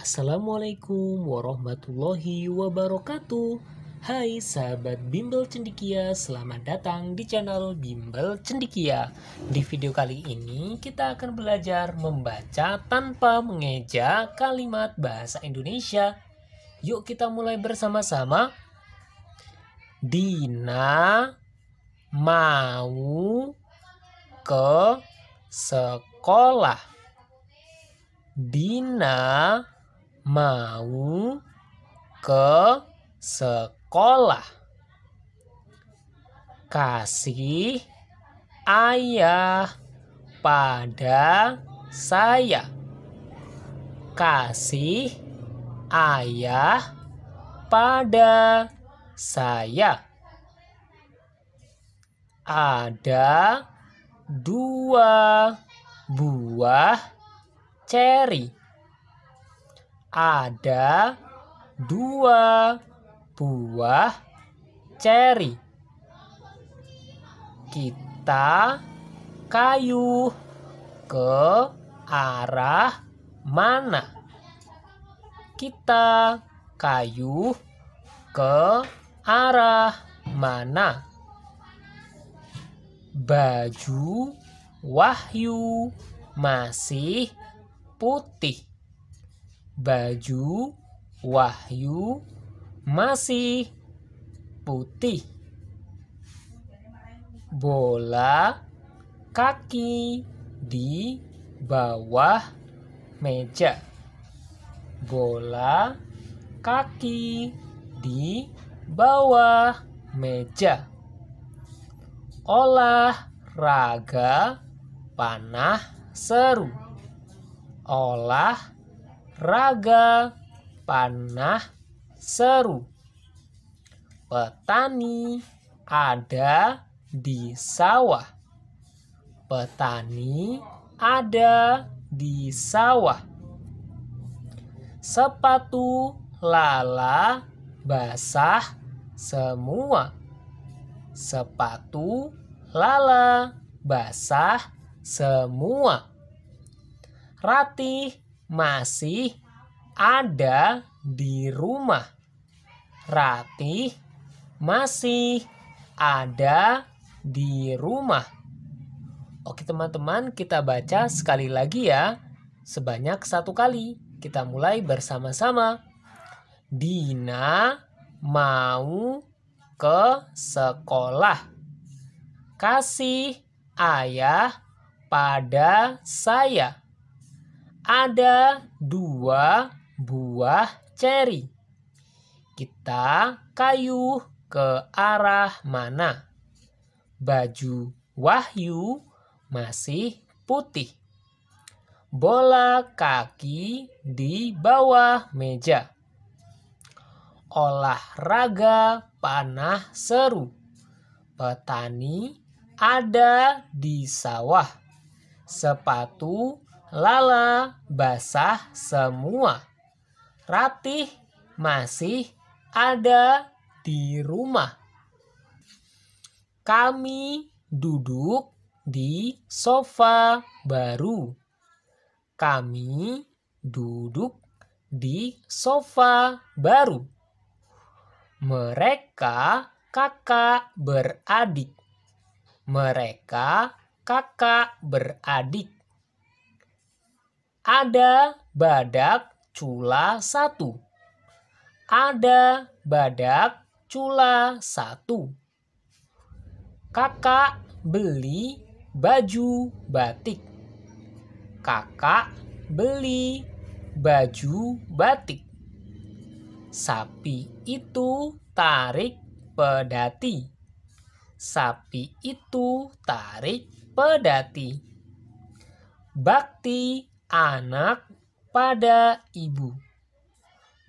Assalamualaikum warahmatullahi wabarakatuh Hai sahabat Bimbel Cendikia, selamat datang di channel Bimbel Cendikia Di video kali ini kita akan belajar membaca tanpa mengeja kalimat bahasa Indonesia Yuk kita mulai bersama-sama Dina mau ke sekolah Dina mau ke sekolah. Kasih ayah pada saya. Kasih ayah pada saya. Ada dua buah ceri ada dua buah ceri. Kita kayu ke arah mana? Kita kayu ke arah mana? Baju Wahyu masih putih baju Wahyu masih putih. Bola kaki di bawah meja. Bola kaki di bawah meja. Olahraga panah seru. Olah raga, panah, seru. Petani ada di sawah. Petani ada di sawah. Sepatu lala basah semua. Sepatu lala basah semua. Ratih masih ada di rumah. Rati masih ada di rumah. Oke teman-teman, kita baca sekali lagi ya. Sebanyak satu kali. Kita mulai bersama-sama. Dina mau ke sekolah. Kasih ayah pada saya ada dua buah ceri. Kita kayuh ke arah mana? Baju Wahyu masih putih. Bola kaki di bawah meja. Olahraga panah seru. Petani ada di sawah. Sepatu Lala basah semua. Ratih masih ada di rumah. Kami duduk di sofa baru. Kami duduk di sofa baru. Mereka kakak beradik. Mereka kakak beradik ada badak cula satu. Ada badak cula satu. Kakak beli baju batik. Kakak beli baju batik. Sapi itu tarik pedati. Sapi itu tarik pedati. Bakti anak pada ibu.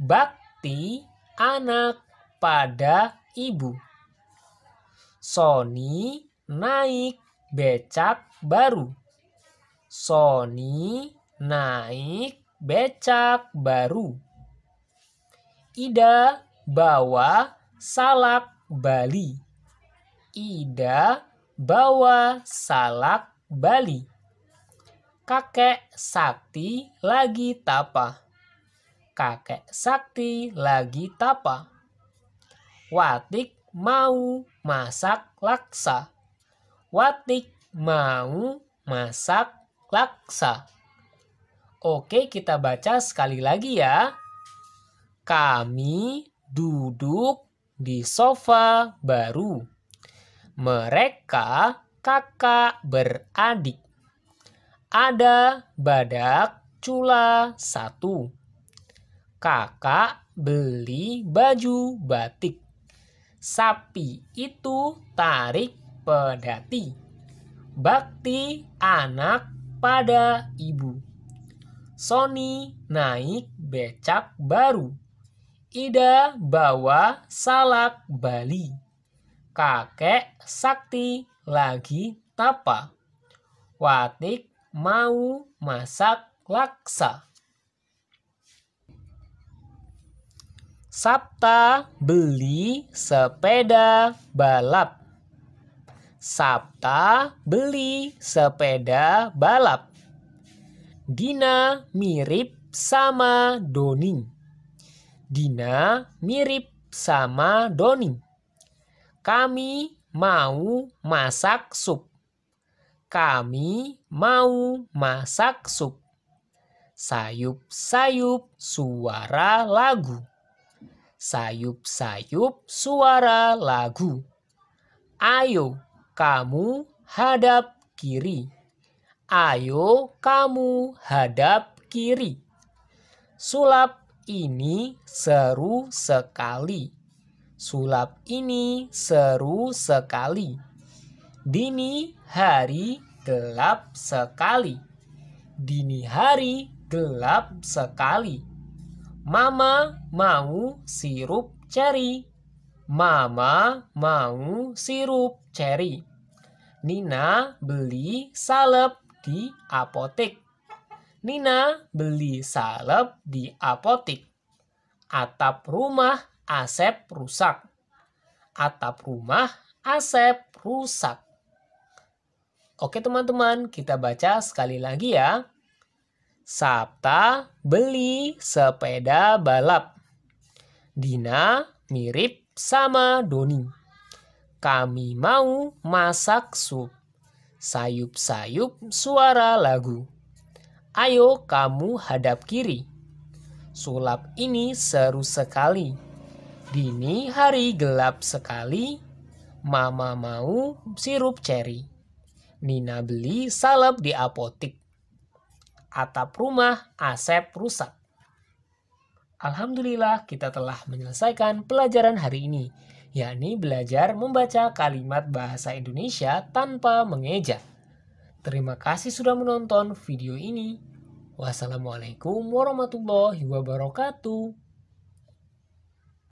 Bakti anak pada ibu. Sony naik becak baru. Sony naik becak baru. Ida bawa salak Bali. Ida bawa salak Bali. Kakek Sakti lagi tapa. Kakek Sakti lagi tapa. Watik mau masak laksa. Watik mau masak laksa. Oke, kita baca sekali lagi ya. Kami duduk di sofa baru. Mereka kakak beradik ada badak cula satu. Kakak beli baju batik. Sapi itu tarik pedati. Bakti anak pada ibu. Sony naik becak baru. Ida bawa salak Bali. Kakek Sakti lagi tapa. Watik mau masak laksa. Sabta beli sepeda balap. Sabta beli sepeda balap. Dina mirip sama Doni. Dina mirip sama Doni. Kami mau masak sup. Kami mau masak sup. Sayup-sayup suara lagu. Sayup-sayup suara lagu. Ayo kamu hadap kiri. Ayo kamu hadap kiri. Sulap ini seru sekali. Sulap ini seru sekali Dini hari gelap sekali. Dini hari gelap sekali. Mama mau sirup ceri. Mama mau sirup ceri. Nina beli salep di apotek. Nina beli salep di apotek. Atap rumah Asep rusak. Atap rumah Asep rusak. Oke teman-teman, kita baca sekali lagi ya. Sabta beli sepeda balap. Dina mirip sama Doni. Kami mau masak sup. Sayup-sayup suara lagu. Ayo kamu hadap kiri. Sulap ini seru sekali. Dini hari gelap sekali. Mama mau sirup ceri. Nina beli salep di apotik. Atap rumah Asep rusak. Alhamdulillah kita telah menyelesaikan pelajaran hari ini, yakni belajar membaca kalimat bahasa Indonesia tanpa mengeja. Terima kasih sudah menonton video ini. Wassalamualaikum warahmatullahi wabarakatuh.